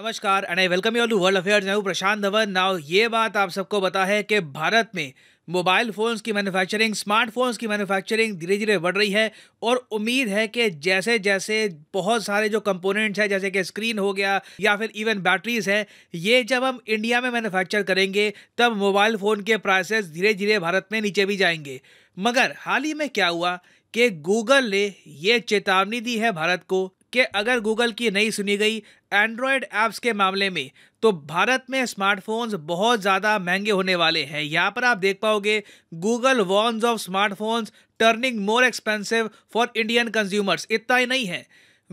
नमस्कार and I welcome you all to world affairs मैं हूँ प्रशांत धवन नाउ ये बात आप सबको बता है कि भारत में मोबाइल फ़ोन्स की मैन्युफैक्चरिंग स्मार्टफोन्स की मैन्युफैक्चरिंग धीरे धीरे बढ़ रही है और उम्मीद है कि जैसे जैसे बहुत सारे जो कंपोनेंट्स हैं जैसे कि स्क्रीन हो गया या फिर इवन बैटरीज है ये जब हम इंडिया में मैन्युफैक्चर करेंगे तब मोबाइल फ़ोन के प्राइसेस धीरे धीरे भारत में नीचे भी जाएंगे मगर हाल ही में क्या हुआ कि गूगल ने ये चेतावनी दी है भारत को कि अगर गूगल की नहीं सुनी गई एंड्रॉयड ऐप्स के मामले में तो भारत में स्मार्टफोन्स बहुत ज़्यादा महंगे होने वाले हैं यहाँ पर आप देख पाओगे Google warns of smartphones turning more expensive for Indian consumers इतना ही नहीं है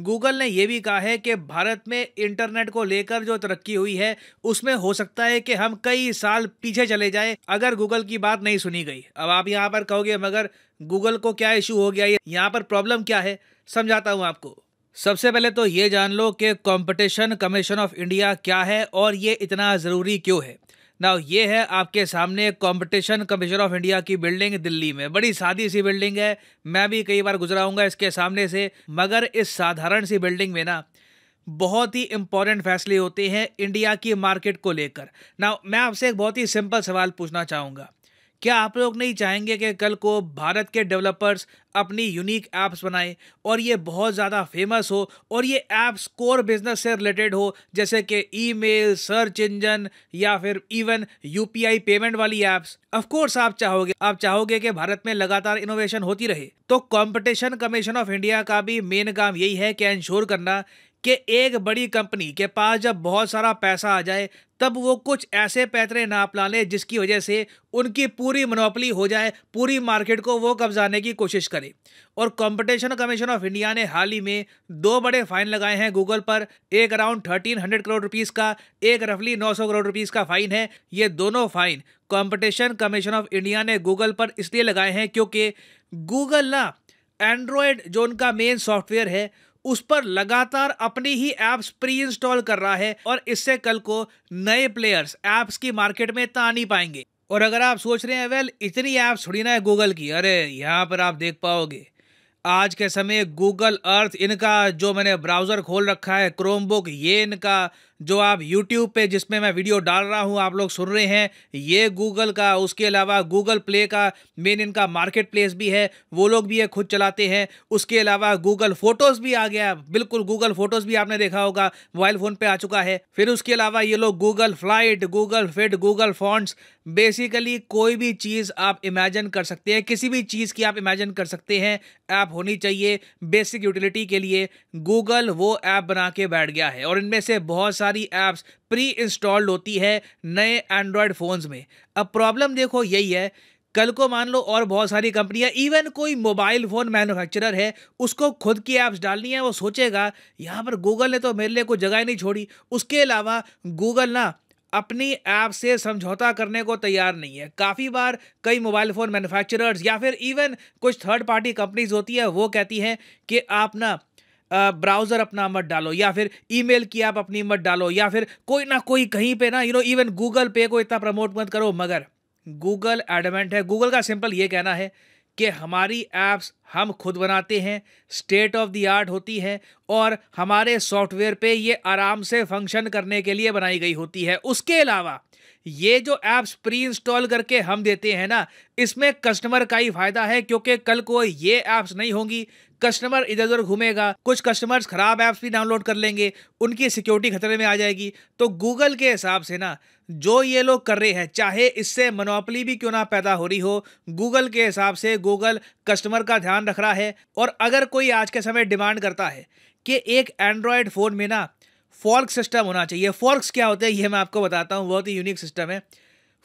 गूगल ने यह भी कहा है कि भारत में इंटरनेट को लेकर जो तरक्की हुई है उसमें हो सकता है कि हम कई साल पीछे चले जाए अगर गूगल की बात नहीं सुनी गई अब आप यहाँ पर कहोगे मगर गूगल को क्या इशू हो गया ये यहाँ पर प्रॉब्लम क्या है समझाता हूँ आपको सबसे पहले तो ये जान लो कि कंपटीशन कमीशन ऑफ इंडिया क्या है और ये इतना ज़रूरी क्यों है ना ये है आपके सामने कंपटीशन कमीशन ऑफ इंडिया की बिल्डिंग दिल्ली में बड़ी सादी सी बिल्डिंग है मैं भी कई बार गुजरा हूँ इसके सामने से मगर इस साधारण सी बिल्डिंग में ना बहुत ही इम्पॉर्टेंट फैसले होते हैं इंडिया की मार्केट को लेकर ना मैं आपसे एक बहुत ही सिंपल सवाल पूछना चाहूँगा क्या आप लोग नहीं चाहेंगे कि कल को भारत के डेवलपर्स अपनी यूनिक ऐप्स बनाएं और ये बहुत ज़्यादा फेमस हो और ये ऐप्स कोर बिजनेस से रिलेटेड हो जैसे कि ईमेल, सर्च इंजन या फिर इवन यूपीआई पेमेंट वाली ऐप्स ऑफ कोर्स आप चाहोगे आप चाहोगे कि भारत में लगातार इनोवेशन होती रहे तो कंपटीशन कमीशन ऑफ इंडिया का भी मेन काम यही है कि इंश्योर करना कि एक बड़ी कंपनी के पास जब बहुत सारा पैसा आ जाए तब वो कुछ ऐसे पैतरे नाप ला लें जिसकी वजह से उनकी पूरी मनोपली हो जाए पूरी मार्केट को वो कब्जाने की कोशिश करे और कंपटीशन कमीशन ऑफ इंडिया ने हाल ही में दो बड़े फाइन लगाए हैं गूगल पर एक around thirteen hundred crore rupees का एक रफली नौ सौ करोड़ रुपीस का फाइन है ये दोनों fine competition commission of India ने गूगल पर इसलिए लगाए हैं क्योंकि गूगल ना एंड्रॉयड जो उनका मेन सॉफ्टवेयर है उस पर लगातार अपनी ही एप्स प्री इंस्टॉल कर रहा है और इससे कल को नए प्लेयर्स एप्स की मार्केट में ता नहीं पाएंगे और अगर आप सोच रहे हैं वेल इतनी ऐप्स थोड़ी ना है गूगल की अरे यहाँ पर आप देख पाओगे आज के समय गूगल अर्थ इनका जो मैंने ब्राउज़र खोल रखा है क्रोम बुक ये इनका जो आप यूट्यूब पे जिसमें मैं वीडियो डाल रहा हूँ आप लोग सुन रहे हैं ये गूगल का उसके अलावा गूगल प्ले का मेन इनका मार्केट प्लेस भी है वो लोग भी ये खुद चलाते हैं उसके अलावा गूगल फोटोज़ भी आ गया बिल्कुल गूगल फोटोज़ भी आपने देखा होगा मोबाइल फ़ोन पर आ चुका है फिर उसके अलावा ये लोग Google flight Google Fit, Google Fonts basically कोई भी चीज़ आप इमेजन कर सकते हैं किसी भी चीज़ की आप इमेजन कर सकते हैं ऐप होनी चाहिए बेसिक यूटिलिटी के लिए गूगल वो ऐप बना के बैठ गया है और इनमें से बहुत सारे सारी ऐप्स प्री इंस्टॉल्ड होती है नए एंड्रॉयड फ़ोन्स में अब प्रॉब्लम देखो यही है कल को मान लो और बहुत सारी कंपनियां इवन कोई मोबाइल फ़ोन मैन्युफैक्चरर है उसको खुद की ऐप्स डालनी है वो सोचेगा यहाँ पर गूगल ने तो मेरे लिए कोई जगह ही नहीं छोड़ी उसके अलावा गूगल ना अपनी ऐप से समझौता करने को तैयार नहीं है काफ़ी बार कई मोबाइल फ़ोन मैन्युफैक्चरर्स या फिर इवन कुछ थर्ड पार्टी कंपनीज होती है वो कहती हैं कि आप ना ब्राउज़र अपना मत डालो या फिर ईमेल की आप अपनी मत डालो या फिर कोई ना कोई कहीं पे ना यू नो इवन गूगल पे को इतना प्रमोट मत करो मगर गूगल एडमेंट है गूगल का सिंपल ये कहना है कि हमारी ऐप्स हम खुद बनाते हैं स्टेट ऑफ द आर्ट होती है और हमारे सॉफ्टवेयर पे ये आराम से फंक्शन करने के लिए बनाई गई होती है उसके अलावा ये जो ऐप्स प्री इंस्टॉल करके हम देते हैं ना इसमें कस्टमर का ही फ़ायदा है क्योंकि कल को ये ऐप्स नहीं होंगी कस्टमर इधर उधर घूमेगा कुछ कस्टमर्स खराब ऐप्स भी डाउनलोड कर लेंगे उनकी सिक्योरिटी खतरे में आ जाएगी तो गूगल के हिसाब से ना जो ये लोग कर रहे हैं चाहे इससे मनोपली भी क्यों ना पैदा हो रही हो गूगल के हिसाब से गूगल कस्टमर का ध्यान रख रहा है और अगर कोई आज के समय डिमांड करता है कि एक एंड्रॉयड फ़ोन में ना फॉर्क सिस्टम होना चाहिए फॉर्क्स क्या होते हैं ये मैं आपको बताता हूँ बहुत ही यूनिक सिस्टम है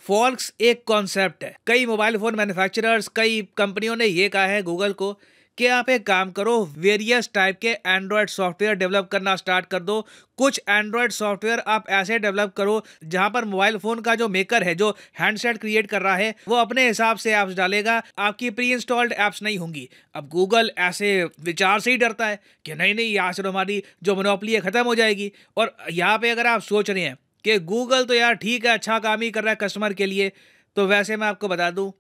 फॉर्क्स एक कॉन्सेप्ट है कई मोबाइल फ़ोन मैन्युफैक्चरर्स कई कंपनियों ने ये कहा है गूगल को कि आप एक काम करो वेरियस टाइप के एंड्रॉयड सॉफ्टवेयर डेवलप करना स्टार्ट कर दो कुछ एंड्रॉयड सॉफ्टवेयर आप ऐसे डेवलप करो जहां पर मोबाइल फोन का जो मेकर है जो हैंडसेट क्रिएट कर रहा है वो अपने हिसाब से ऐप्स डालेगा आपकी प्री इंस्टॉल्ड ऐप्स नहीं होंगी अब गूगल ऐसे विचार से ही डरता है कि नहीं नहीं यहाँ से तो हमारी जो मनोपली है ख़त्म हो जाएगी और यहाँ पर अगर आप सोच रहे हैं कि गूगल तो यार ठीक है अच्छा काम ही कर रहा है कस्टमर के लिए तो वैसे मैं आपको बता दूँ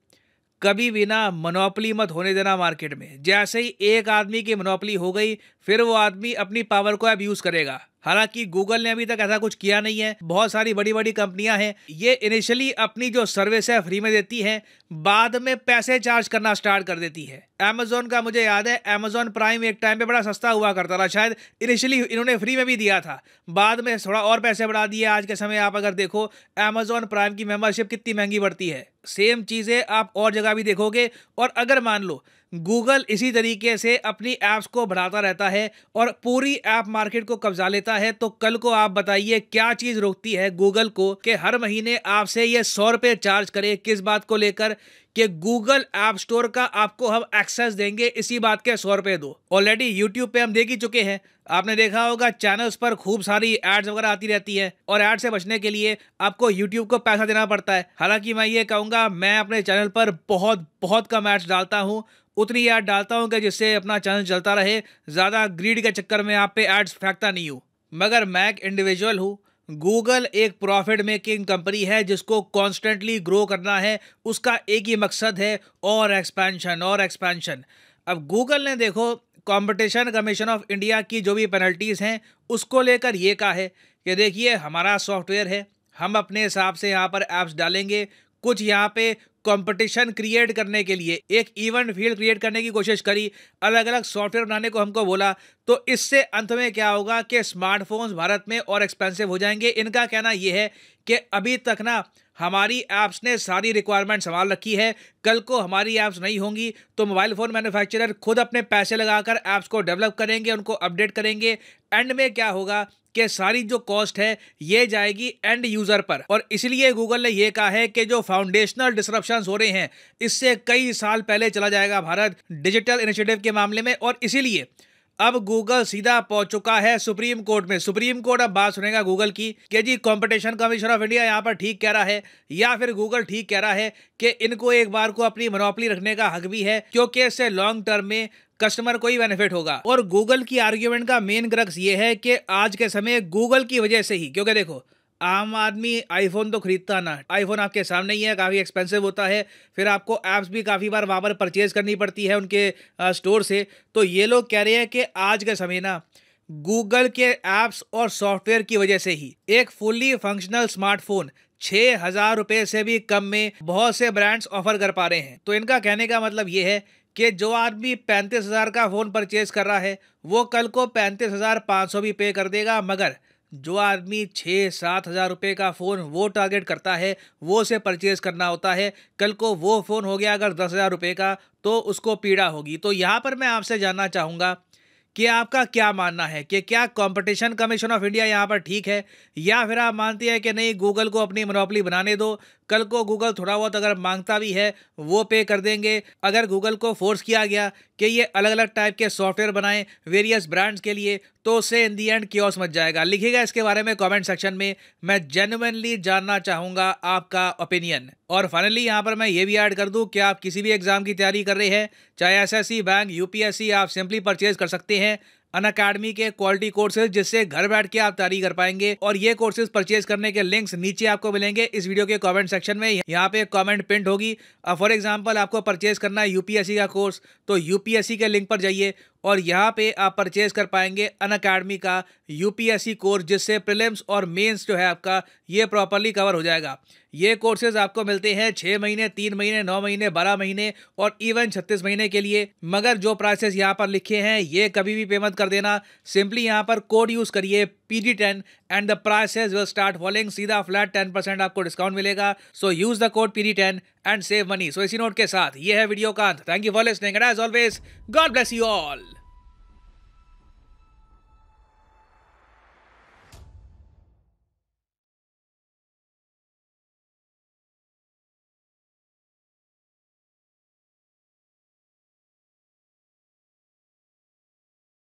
कभी भी ना मनोपली मत होने देना मार्केट में जैसे ही एक आदमी की मनोपली हो गई फिर वो आदमी अपनी पावर को यूज करेगा हालांकि गूगल ने अभी तक ऐसा कुछ किया नहीं है बहुत सारी बड़ी बड़ी कंपनियां हैं ये इनिशियली अपनी जो सर्विस है फ्री में देती हैं बाद में पैसे चार्ज करना स्टार्ट कर देती है अमेजोन का मुझे याद है अमेजोन प्राइम एक टाइम पे बड़ा सस्ता हुआ करता था शायद इनिशियली इन्होंने फ्री में भी दिया था बाद में थोड़ा और पैसे बढ़ा दिए आज के समय आप अगर देखो अमेजोन प्राइम की मेम्बरशिप कितनी महंगी बढ़ती है सेम चीज़ें आप और जगह भी देखोगे और अगर मान लो गूगल इसी तरीके से अपनी ऐप्स को बढ़ाता रहता है और पूरी ऐप मार्केट को कब्जा लेता है तो कल को आप बताइए क्या चीज़ रोकती है गूगल को कि हर महीने आपसे ये सौ रुपये चार्ज करे किस बात को लेकर कि गूगल ऐप स्टोर का आपको हम एक्सेस देंगे इसी बात के सौ रुपये दो ऑलरेडी यूट्यूब पे हम देख ही चुके हैं आपने देखा होगा चैनल्स पर खूब सारी एड्स वगैरह आती रहती है और एड से बचने के लिए आपको यूट्यूब को पैसा देना पड़ता है हालांकि मैं ये कहूंगा मैं अपने चैनल पर बहुत बहुत कम एड्स डालता हूँ उतनी ऐड डालता हूँ कि जिससे अपना चैनल चलता रहे ज़्यादा ग्रीड के चक्कर में आप पे एड्स फेंकता नहीं हूँ मगर मैं एक इंडिविजुअल हूँ गूगल एक प्रॉफिट मेकिंग कंपनी है जिसको कॉन्स्टेंटली ग्रो करना है उसका एक ही मकसद है और एक्सपेंशन और एक्सपेंशन अब गूगल ने देखो कंपटीशन कमीशन ऑफ इंडिया की जो भी पेनल्टीज़ हैं उसको लेकर ये कहा है कि देखिए हमारा सॉफ्टवेयर है हम अपने हिसाब से यहाँ पर ऐप्स डालेंगे कुछ यहाँ पे कंपटीशन क्रिएट करने के लिए एक इवेंट फील्ड क्रिएट करने की कोशिश करी अलग अलग सॉफ्टवेयर बनाने को हमको बोला तो इससे अंत में क्या होगा कि स्मार्टफोन्स भारत में और एक्सपेंसिव हो जाएंगे इनका कहना यह है कि अभी तक ना हमारी ऐप्स ने सारी रिक्वायरमेंट संभाल रखी है कल को हमारी ऐप्स नहीं होंगी तो मोबाइल फ़ोन मैन्युफैक्चरर खुद अपने पैसे लगाकर ऐप्स को डेवलप करेंगे उनको अपडेट करेंगे एंड में क्या होगा कि सारी जो कॉस्ट है ये जाएगी एंड यूज़र पर और इसलिए गूगल ने ये कहा है कि जो फाउंडेशनल डिस्क्रप्शन हो रहे हैं इससे कई साल पहले चला जाएगा भारत डिजिटल इनिशिएटिव के मामले में और इसीलिए अब गूगल सीधा पहुंच चुका है सुप्रीम कोर्ट में सुप्रीम कोर्ट अब बात सुनेगा गूगल की कि जी कंपटीशन कमीशन ऑफ इंडिया यहाँ पर ठीक कह रहा है या फिर गूगल ठीक कह रहा है कि इनको एक बार को अपनी मनोपली रखने का हक भी है क्योंकि इससे लॉन्ग टर्म में कस्टमर को ही बेनिफिट होगा और गूगल की आर्ग्यूमेंट का मेन ग्रक्स ये है कि आज के समय गूगल की वजह से ही क्योंकि देखो आम आदमी आईफोन तो खरीदता ना आईफोन आपके सामने ही है काफ़ी एक्सपेंसिव होता है फिर आपको ऐप्स भी काफ़ी बार वहाँ पर परचेज़ करनी पड़ती है उनके स्टोर से तो ये लोग कह रहे हैं कि आज के समय ना गूगल के ऐप्स और सॉफ्टवेयर की वजह से ही एक फुल्ली फंक्शनल स्मार्टफोन छः हज़ार रुपये से भी कम में बहुत से ब्रांड्स ऑफर कर पा रहे हैं तो इनका कहने का मतलब ये है कि जो आदमी पैंतीस हज़ार का फ़ोन परचेज़ कर रहा है वो कल को पैंतीस हज़ार पाँच सौ भी पे कर देगा मगर जो आदमी छः सात हज़ार रुपये का फ़ोन वो टारगेट करता है वो उसे परचेज़ करना होता है कल को वो फ़ोन हो गया अगर दस हज़ार रुपये का तो उसको पीड़ा होगी तो यहाँ पर मैं आपसे जानना चाहूँगा कि आपका क्या मानना है कि क्या कंपटीशन कमीशन ऑफ इंडिया यहाँ पर ठीक है या फिर आप मानती है कि नहीं गूगल को अपनी मनोपली बनाने दो कल को गूगल थोड़ा बहुत अगर मांगता भी है वो पे कर देंगे अगर गूगल को फोर्स किया गया कि ये अलग अलग टाइप के सॉफ्टवेयर बनाएं वेरियस ब्रांड्स के लिए तो उससे इन दी एंड क्योस मच जाएगा लिखिएगा इसके बारे में कमेंट सेक्शन में मैं जेनुअनली जानना चाहूँगा आपका ओपिनियन और फाइनली यहाँ पर मैं ये भी ऐड कर दूँ कि आप किसी भी एग्जाम की तैयारी कर रहे हैं चाहे एस बैंक यू आप सिंपली परचेज कर सकते हैं हैं अन अकाडमी के क्वालिटी कोर्सेज जिससे घर बैठ के आप तैयारी कर पाएंगे और ये कोर्सेज परचेज करने के लिंक्स नीचे आपको मिलेंगे इस वीडियो के कमेंट सेक्शन में यहाँ पे कमेंट प्रिंट होगी फॉर एग्जांपल आपको परचेज करना है यूपीएससी का कोर्स तो यूपीएससी के लिंक पर जाइए और यहाँ पे आप परचेज कर पाएंगे अन अकेडमी का यूपीएससी कोर्स जिससे प्रिलिम्स और मेंस जो है आपका ये प्रॉपरली कवर हो जाएगा ये कोर्सेज आपको मिलते हैं छः महीने तीन महीने नौ महीने बारह महीने और इवन छत्तीस महीने के लिए मगर जो प्राइसेस यहाँ पर लिखे हैं ये कभी भी पेमेंट कर देना सिंपली यहाँ पर कोड यूज़ करिए PG ten and the prices will start following सीधा फ्लैट टेन परसेंट आपको डिस्काउंट मिलेगा so use the code P D ten and save money so इसी नोट के साथ ये है वीडियो का अंत thank you for listening as always God bless you all